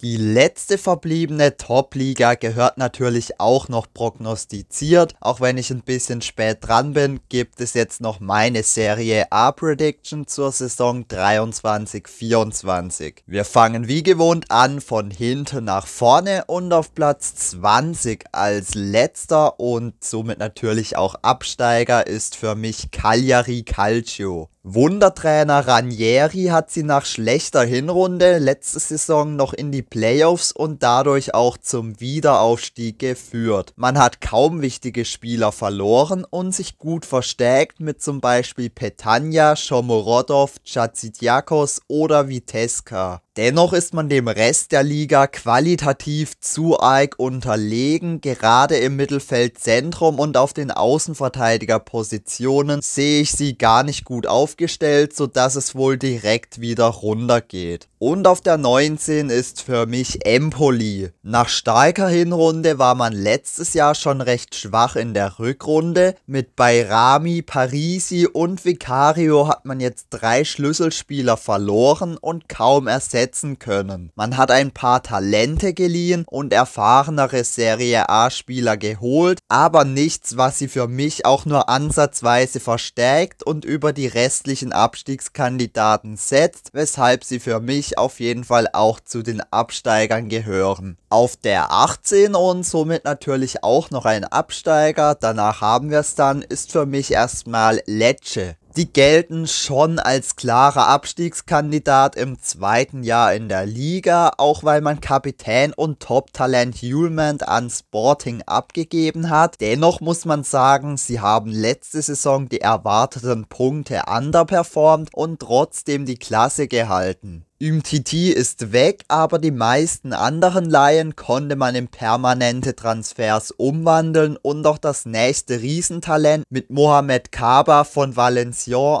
Die letzte verbliebene Top-Liga gehört natürlich auch noch prognostiziert. Auch wenn ich ein bisschen spät dran bin, gibt es jetzt noch meine Serie A Prediction zur Saison 23-24. Wir fangen wie gewohnt an von hinten nach vorne und auf Platz 20 als letzter und somit natürlich auch Absteiger ist für mich Cagliari Calcio. Wundertrainer Ranieri hat sie nach schlechter Hinrunde letzte Saison noch in die Playoffs und dadurch auch zum Wiederaufstieg geführt. Man hat kaum wichtige Spieler verloren und sich gut verstärkt mit zum Beispiel Petania, Shomorodov, Chatsidiakos oder Viteska. Dennoch ist man dem Rest der Liga qualitativ zu arg unterlegen. Gerade im Mittelfeldzentrum und auf den Außenverteidigerpositionen sehe ich sie gar nicht gut auf aufgestellt, sodass es wohl direkt wieder runter geht. Und auf der 19 ist für mich Empoli. Nach starker Hinrunde war man letztes Jahr schon recht schwach in der Rückrunde. Mit Bayrami, Parisi und Vicario hat man jetzt drei Schlüsselspieler verloren und kaum ersetzen können. Man hat ein paar Talente geliehen und erfahrenere Serie A-Spieler geholt, aber nichts, was sie für mich auch nur ansatzweise verstärkt und über die Rest deutlichen Abstiegskandidaten setzt, weshalb sie für mich auf jeden Fall auch zu den Absteigern gehören. Auf der 18 und somit natürlich auch noch ein Absteiger, danach haben wir es dann, ist für mich erstmal Lecce die gelten schon als klarer Abstiegskandidat im zweiten Jahr in der Liga, auch weil man Kapitän und Top-Talent Hulman an Sporting abgegeben hat. Dennoch muss man sagen, sie haben letzte Saison die erwarteten Punkte underperformed und trotzdem die Klasse gehalten. Umtiti ist weg, aber die meisten anderen Laien konnte man in permanente Transfers umwandeln und auch das nächste Riesentalent mit Mohamed Kaba von Valenciennes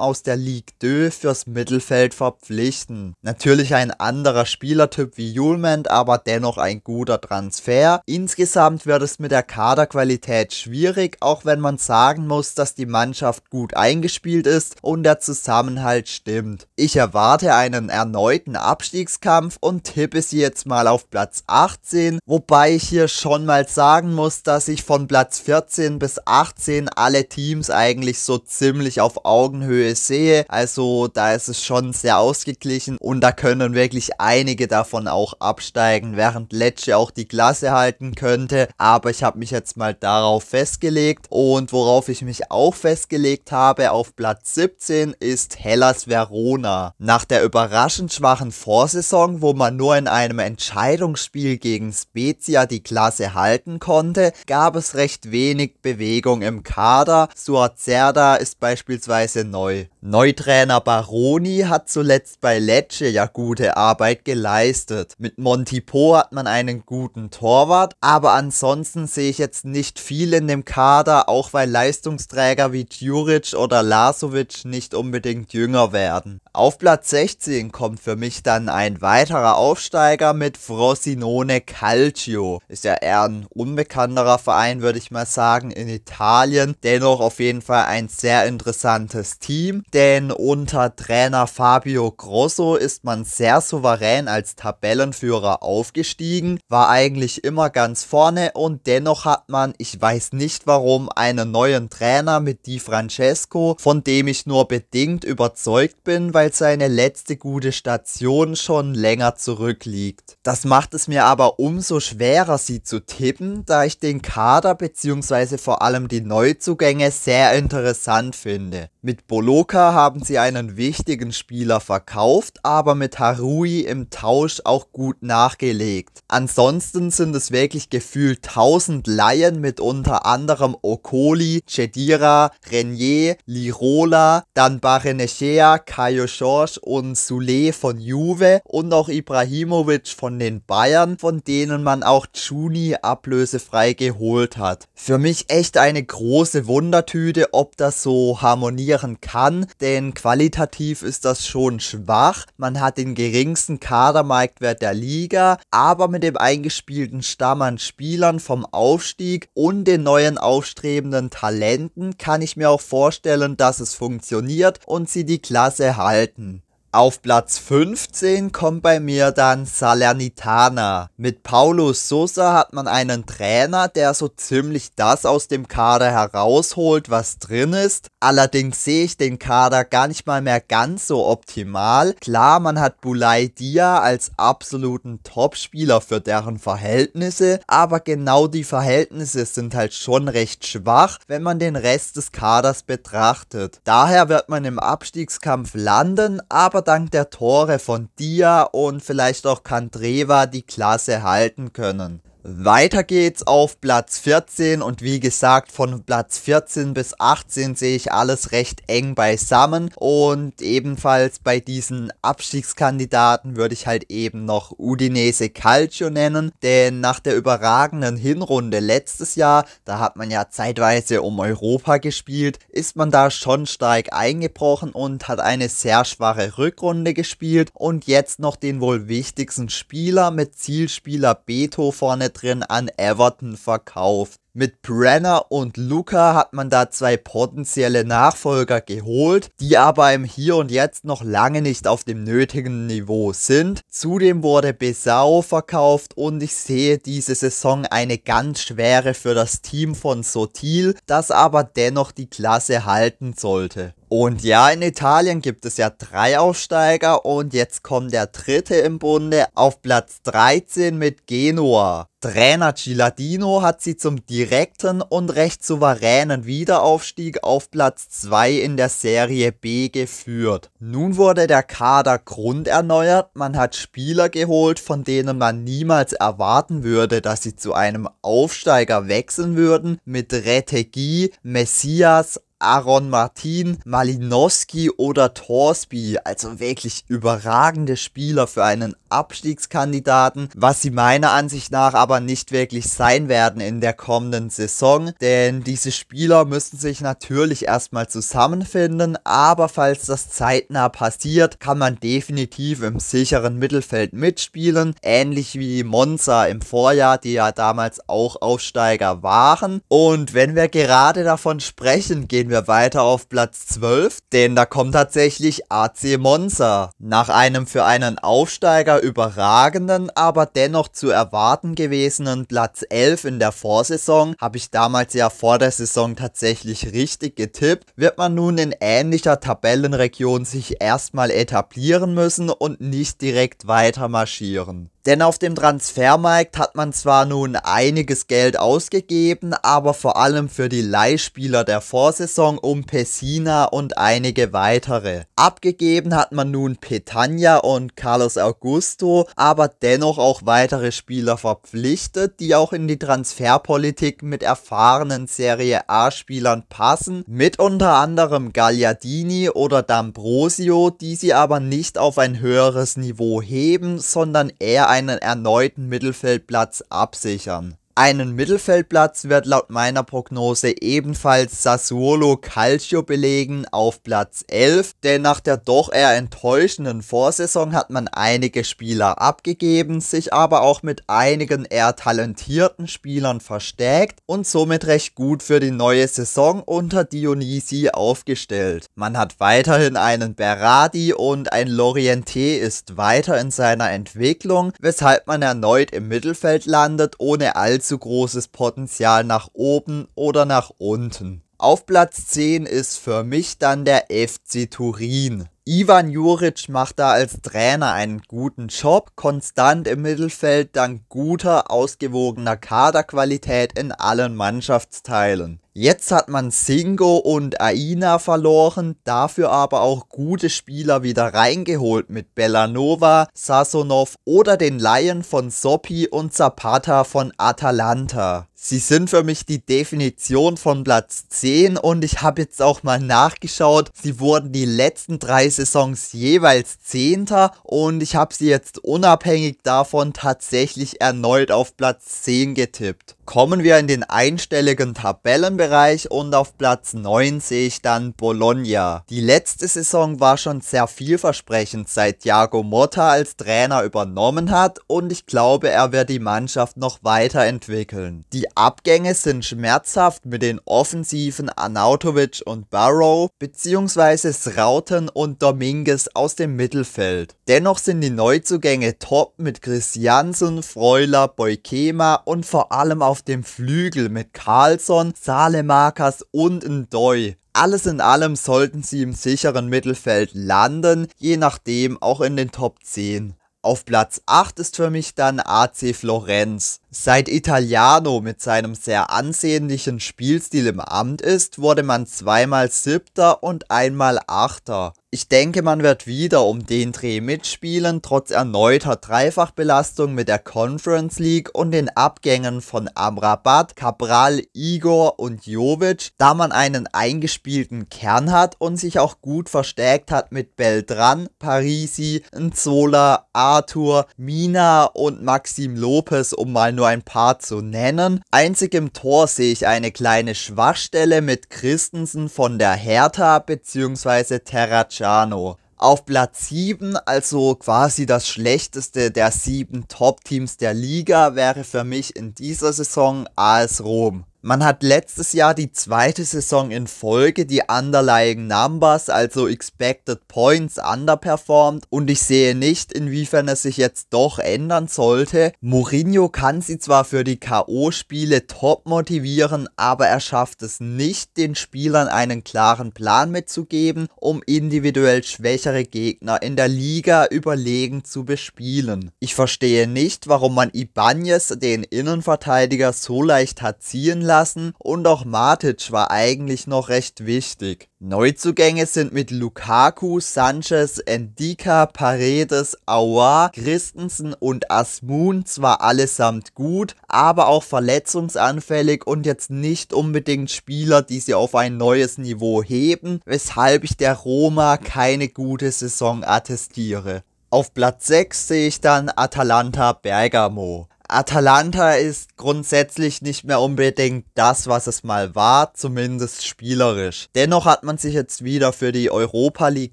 aus der Ligue 2 fürs Mittelfeld verpflichten. Natürlich ein anderer Spielertyp wie Julment, aber dennoch ein guter Transfer. Insgesamt wird es mit der Kaderqualität schwierig, auch wenn man sagen muss, dass die Mannschaft gut eingespielt ist und der Zusammenhalt stimmt. Ich erwarte einen erneuten direkten Abstiegskampf und tippe sie jetzt mal auf Platz 18, wobei ich hier schon mal sagen muss, dass ich von Platz 14 bis 18 alle Teams eigentlich so ziemlich auf Augenhöhe sehe, also da ist es schon sehr ausgeglichen und da können wirklich einige davon auch absteigen, während Lecce auch die Klasse halten könnte, aber ich habe mich jetzt mal darauf festgelegt und worauf ich mich auch festgelegt habe auf Platz 17 ist Hellas Verona. Nach der überraschend schwachen einfachen Vorsaison, wo man nur in einem Entscheidungsspiel gegen Spezia die Klasse halten konnte, gab es recht wenig Bewegung im Kader. Suat Serda ist beispielsweise neu. Neutrainer Baroni hat zuletzt bei Lecce ja gute Arbeit geleistet. Mit Montipo hat man einen guten Torwart, aber ansonsten sehe ich jetzt nicht viel in dem Kader, auch weil Leistungsträger wie Djuric oder Lasovic nicht unbedingt jünger werden. Auf Platz 16 kommt für mich nämlich dann ein weiterer Aufsteiger mit Frosinone Calcio. Ist ja eher ein unbekannterer Verein, würde ich mal sagen, in Italien. Dennoch auf jeden Fall ein sehr interessantes Team, denn unter Trainer Fabio Grosso ist man sehr souverän als Tabellenführer aufgestiegen, war eigentlich immer ganz vorne und dennoch hat man, ich weiß nicht warum, einen neuen Trainer mit Di Francesco, von dem ich nur bedingt überzeugt bin, weil seine letzte gute Station Generation schon länger zurückliegt. Das macht es mir aber umso schwerer, sie zu tippen, da ich den Kader bzw. vor allem die Neuzugänge sehr interessant finde. Mit Boloka haben sie einen wichtigen Spieler verkauft, aber mit Harui im Tausch auch gut nachgelegt. Ansonsten sind es wirklich gefühlt 1000 Laien mit unter anderem Okoli, Chedira, Renier, Lirola, dann Barenechea, Kayo George und Sule von Juve und auch Ibrahimovic von den Bayern, von denen man auch Juni ablösefrei geholt hat. Für mich echt eine große Wundertüte, ob das so harmonieren kann, denn qualitativ ist das schon schwach. Man hat den geringsten Kadermarktwert der Liga, aber mit dem eingespielten Stamm an Spielern vom Aufstieg und den neuen aufstrebenden Talenten kann ich mir auch vorstellen, dass es funktioniert und sie die Klasse halten. Auf Platz 15 kommt bei mir dann Salernitana. Mit Paulus Sosa hat man einen Trainer, der so ziemlich das aus dem Kader herausholt, was drin ist. Allerdings sehe ich den Kader gar nicht mal mehr ganz so optimal. Klar, man hat Bulay Dia als absoluten Topspieler für deren Verhältnisse, aber genau die Verhältnisse sind halt schon recht schwach, wenn man den Rest des Kaders betrachtet. Daher wird man im Abstiegskampf landen, aber aber dank der Tore von Dia und vielleicht auch Kandreva die Klasse halten können. Weiter geht's auf Platz 14 und wie gesagt, von Platz 14 bis 18 sehe ich alles recht eng beisammen und ebenfalls bei diesen Abstiegskandidaten würde ich halt eben noch Udinese Calcio nennen, denn nach der überragenden Hinrunde letztes Jahr, da hat man ja zeitweise um Europa gespielt, ist man da schon stark eingebrochen und hat eine sehr schwache Rückrunde gespielt und jetzt noch den wohl wichtigsten Spieler mit Zielspieler Beto vorne Zentren an Everton verkauft. Mit Brenner und Luca hat man da zwei potenzielle Nachfolger geholt, die aber im Hier und Jetzt noch lange nicht auf dem nötigen Niveau sind. Zudem wurde Besau verkauft und ich sehe diese Saison eine ganz schwere für das Team von Sotil, das aber dennoch die Klasse halten sollte. Und ja, in Italien gibt es ja drei Aufsteiger und jetzt kommt der dritte im Bunde auf Platz 13 mit Genua. Trainer Giladino hat sie zum direkten und recht souveränen Wiederaufstieg auf Platz 2 in der Serie B geführt. Nun wurde der Kader grunderneuert, man hat Spieler geholt, von denen man niemals erwarten würde, dass sie zu einem Aufsteiger wechseln würden, mit Retegi, Messias, Aaron Martin, Malinowski oder Torsby. Also wirklich überragende Spieler für einen Abstiegskandidaten, was sie meiner Ansicht nach aber nicht wirklich sein werden in der kommenden Saison. Denn diese Spieler müssen sich natürlich erstmal zusammenfinden, aber falls das zeitnah passiert, kann man definitiv im sicheren Mittelfeld mitspielen. Ähnlich wie Monza im Vorjahr, die ja damals auch Aufsteiger waren. Und wenn wir gerade davon sprechen, gehen gehen wir weiter auf Platz 12, denn da kommt tatsächlich AC Monza. Nach einem für einen Aufsteiger überragenden, aber dennoch zu erwarten gewesenen Platz 11 in der Vorsaison, habe ich damals ja vor der Saison tatsächlich richtig getippt, wird man nun in ähnlicher Tabellenregion sich erstmal etablieren müssen und nicht direkt weiter marschieren. Denn auf dem Transfermarkt hat man zwar nun einiges Geld ausgegeben, aber vor allem für die Leihspieler der Vorsaison um Pessina und einige weitere. Abgegeben hat man nun Petania und Carlos Augusto, aber dennoch auch weitere Spieler verpflichtet, die auch in die Transferpolitik mit erfahrenen Serie A-Spielern passen, mit unter anderem Gagliardini oder D'Ambrosio, die sie aber nicht auf ein höheres Niveau heben, sondern eher ein einen erneuten Mittelfeldplatz absichern einen Mittelfeldplatz wird laut meiner Prognose ebenfalls Sassuolo Calcio belegen auf Platz 11, denn nach der doch eher enttäuschenden Vorsaison hat man einige Spieler abgegeben, sich aber auch mit einigen eher talentierten Spielern verstärkt und somit recht gut für die neue Saison unter Dionisi aufgestellt. Man hat weiterhin einen Berardi und ein Lorienté ist weiter in seiner Entwicklung, weshalb man erneut im Mittelfeld landet, ohne allzu allzu großes Potenzial nach oben oder nach unten. Auf Platz 10 ist für mich dann der FC Turin. Ivan Juric macht da als Trainer einen guten Job, konstant im Mittelfeld dank guter, ausgewogener Kaderqualität in allen Mannschaftsteilen. Jetzt hat man Singo und Aina verloren, dafür aber auch gute Spieler wieder reingeholt mit Belanova, Sasonov oder den Lion von Soppi und Zapata von Atalanta. Sie sind für mich die Definition von Platz 10 und ich habe jetzt auch mal nachgeschaut. Sie wurden die letzten drei Saisons jeweils Zehnter und ich habe sie jetzt unabhängig davon tatsächlich erneut auf Platz 10 getippt kommen wir in den einstelligen Tabellenbereich und auf Platz 9 sehe ich dann Bologna. Die letzte Saison war schon sehr vielversprechend, seit Thiago Motta als Trainer übernommen hat und ich glaube, er wird die Mannschaft noch weiterentwickeln. Die Abgänge sind schmerzhaft mit den Offensiven Anautovic und Barrow bzw. Srauten und Dominguez aus dem Mittelfeld. Dennoch sind die Neuzugänge top mit Christiansen, Freuler, Beukema und vor allem auf auf dem Flügel mit Carlson, Salemakas und Ndoi. Alles in allem sollten sie im sicheren Mittelfeld landen, je nachdem auch in den Top 10. Auf Platz 8 ist für mich dann AC Florenz. Seit Italiano mit seinem sehr ansehnlichen Spielstil im Amt ist, wurde man zweimal Siebter und einmal Achter. Ich denke, man wird wieder um den Dreh mitspielen, trotz erneuter Dreifachbelastung mit der Conference League und den Abgängen von Amrabat, Cabral, Igor und Jovic, da man einen eingespielten Kern hat und sich auch gut verstärkt hat mit Beltran, Parisi, Nzola, Arthur, Mina und Maxim Lopez, um mal nur ein paar zu nennen. Einzig im Tor sehe ich eine kleine Schwachstelle mit Christensen von der Hertha bzw. Terracciano. Auf Platz 7, also quasi das schlechteste der sieben Top-Teams der Liga, wäre für mich in dieser Saison AS Rom. Man hat letztes Jahr die zweite Saison in Folge die Underlying Numbers, also Expected Points, underperformed und ich sehe nicht, inwiefern es sich jetzt doch ändern sollte. Mourinho kann sie zwar für die K.O.-Spiele top motivieren, aber er schafft es nicht, den Spielern einen klaren Plan mitzugeben, um individuell schwächere Gegner in der Liga überlegen zu bespielen. Ich verstehe nicht, warum man Ibanez, den Innenverteidiger, so leicht hat ziehen lassen lassen und auch Matic war eigentlich noch recht wichtig. Neuzugänge sind mit Lukaku, Sanchez, Endika, Paredes, Aouar, Christensen und Asmun zwar allesamt gut, aber auch verletzungsanfällig und jetzt nicht unbedingt Spieler, die sie auf ein neues Niveau heben, weshalb ich der Roma keine gute Saison attestiere. Auf Platz 6 sehe ich dann Atalanta Bergamo. Atalanta ist grundsätzlich nicht mehr unbedingt das, was es mal war, zumindest spielerisch. Dennoch hat man sich jetzt wieder für die Europa League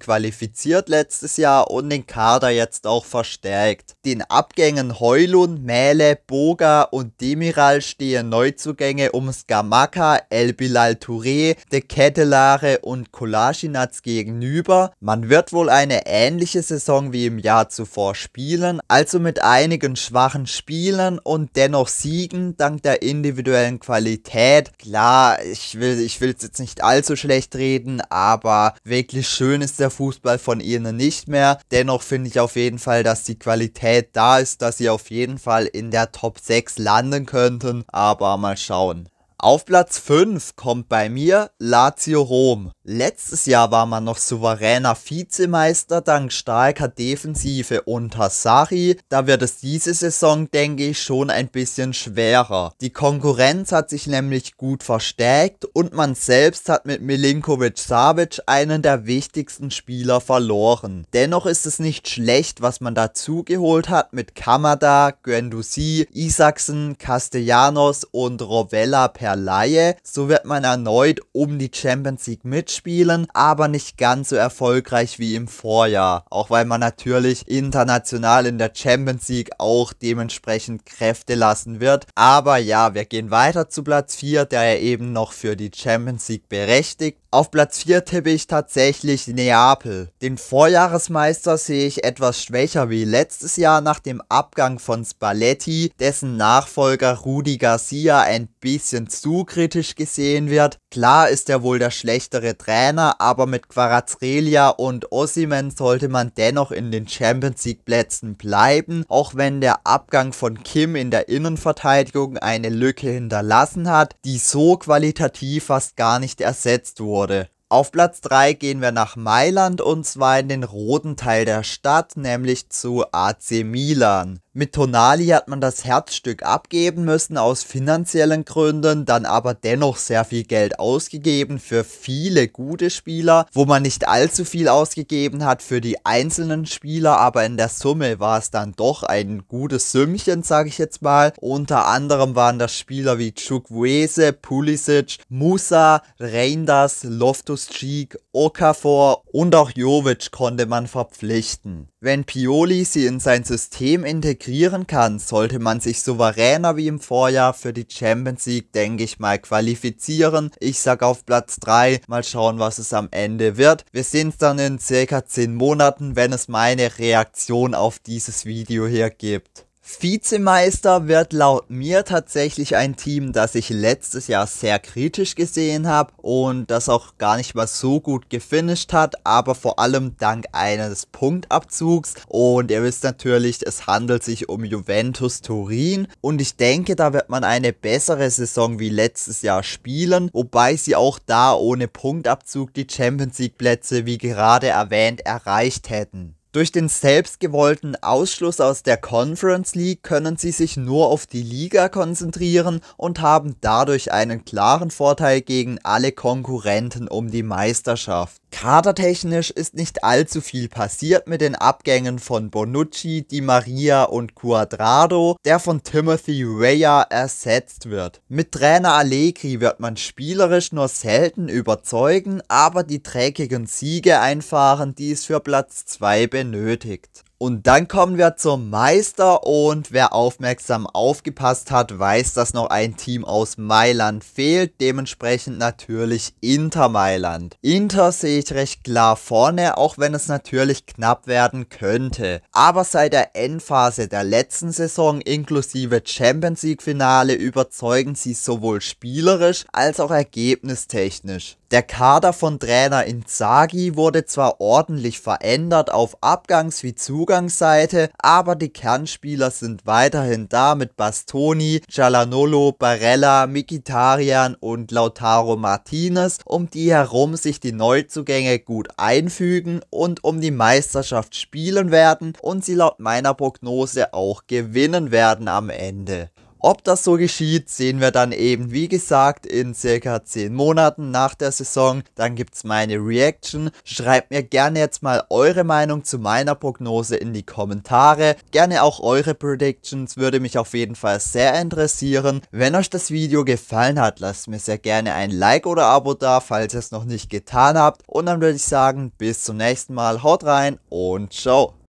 qualifiziert letztes Jahr und den Kader jetzt auch verstärkt. Den Abgängen Heulun, Mele, Boga und Demiral stehen Neuzugänge um Skamaka, El Bilal Touré, De Kettelare und Kolasinac gegenüber. Man wird wohl eine ähnliche Saison wie im Jahr zuvor spielen, also mit einigen schwachen Spielern verlieren und dennoch siegen, dank der individuellen Qualität. Klar, ich will ich jetzt nicht allzu schlecht reden, aber wirklich schön ist der Fußball von ihnen nicht mehr. Dennoch finde ich auf jeden Fall, dass die Qualität da ist, dass sie auf jeden Fall in der Top 6 landen könnten, aber mal schauen. Auf Platz 5 kommt bei mir Lazio Rom. Letztes Jahr war man noch souveräner Vizemeister dank starker Defensive unter Sari, da wird es diese Saison, denke ich, schon ein bisschen schwerer. Die Konkurrenz hat sich nämlich gut verstärkt und man selbst hat mit Milinkovic Savic einen der wichtigsten Spieler verloren. Dennoch ist es nicht schlecht, was man dazugeholt hat mit Kamada, Guendouzi, Isaksen, Castellanos und Rovella per per Laie. So wird man erneut um die Champions League mitspielen, aber nicht ganz so erfolgreich wie im Vorjahr. Auch weil man natürlich international in der Champions League auch dementsprechend Kräfte lassen wird. Aber ja, wir gehen weiter zu Platz 4, der ja eben noch für die Champions League berechtigt auf Platz 4 tippe ich tatsächlich Neapel. Den Vorjahresmeister sehe ich etwas schwächer wie letztes Jahr nach dem Abgang von Spalletti, dessen Nachfolger Rudi Garcia ein bisschen zu kritisch gesehen wird, Klar ist er wohl der schlechtere Trainer, aber mit Quarazrelia und Ossiman sollte man dennoch in den Champions League Plätzen bleiben, auch wenn der Abgang von Kim in der Innenverteidigung eine Lücke hinterlassen hat, die so qualitativ fast gar nicht ersetzt wurde. Auf Platz 3 gehen wir nach Mailand und zwar in den roten Teil der Stadt, nämlich zu AC Milan. Mit Tonali hat man das Herzstück abgeben müssen aus finanziellen Gründen, dann aber dennoch sehr viel Geld ausgegeben für viele gute Spieler, wo man nicht allzu viel ausgegeben hat für die einzelnen Spieler, aber in der Summe war es dann doch ein gutes Sümmchen, sage ich jetzt mal. Unter anderem waren das Spieler wie Chukwueze, Pulisic, Musa, Reinders, Loftus-Cheek, Okafor und auch Jovic konnte man verpflichten. Wenn Pioli sie in sein System integriert, massakrieren kann, sollte man sich souveräner wie im Vorjahr für die Champions League, denke ich mal, qualifizieren. Ich sage auf Platz 3, mal schauen, was es am Ende wird. Wir sehen es dann in circa 10 Monaten, wenn es meine Reaktion auf dieses Video hier gibt. Vizemeister wird laut mir tatsächlich ein Team, das ich letztes Jahr sehr kritisch gesehen habe und das auch gar nicht mal so gut gefinisht hat, aber vor allem dank eines Punktabzugs. Und ihr wisst natürlich, es handelt sich um Juventus Turin und ich denke, da wird man eine bessere Saison wie letztes Jahr spielen, wobei sie auch da ohne Punktabzug die Champions League Plätze, wie gerade erwähnt, erreicht hätten. Durch den selbstgewollten Ausschluss aus der Conference League können sie sich nur auf die Liga konzentrieren und haben dadurch einen klaren Vorteil gegen alle Konkurrenten um die Meisterschaft. Kadertechnisch ist nicht allzu viel passiert mit den Abgängen von Bonucci, Di Maria und Cuadrado, der von Timothy Weah ersetzt wird. Mit Trainer Allegri wird man spielerisch nur selten überzeugen, aber die dreckigen Siege einfahren, die es für Platz 2 benötigt benötigt. Und dann kommen wir zum Meister und wer aufmerksam aufgepasst hat, weiß, dass noch ein Team aus Mailand fehlt, dementsprechend natürlich Inter Mailand. Inter sehe ich recht klar vorne, auch wenn es natürlich knapp werden könnte. Aber seit der Endphase der letzten Saison inklusive Champions League Finale überzeugen sie sowohl spielerisch als auch ergebnistechnisch. Der Kader von Trainer Inzaghi wurde zwar ordentlich verändert auf Abgangs- wie Zug Zugangsseite, aber die Kernspieler sind weiterhin da mit Bastoni, Gialanolo, Barella, Mikitarian und Lautaro Martinez, um die herum sich die Neuzugänge gut einfügen und um die Meisterschaft spielen werden und sie laut meiner Prognose auch gewinnen werden am Ende. Ob das so geschieht, sehen wir dann eben, wie gesagt, in circa 10 Monaten nach der Saison. Dann gibt es meine Reaction. Schreibt mir gerne jetzt mal eure Meinung zu meiner Prognose in die Kommentare. Gerne auch eure Predictions, würde mich auf jeden Fall sehr interessieren. Wenn euch das Video gefallen hat, lasst mir sehr gerne ein Like oder Abo da, falls ihr es noch nicht getan habt. Und dann würde ich sagen, bis zum nächsten Mal. Haut rein und ciao.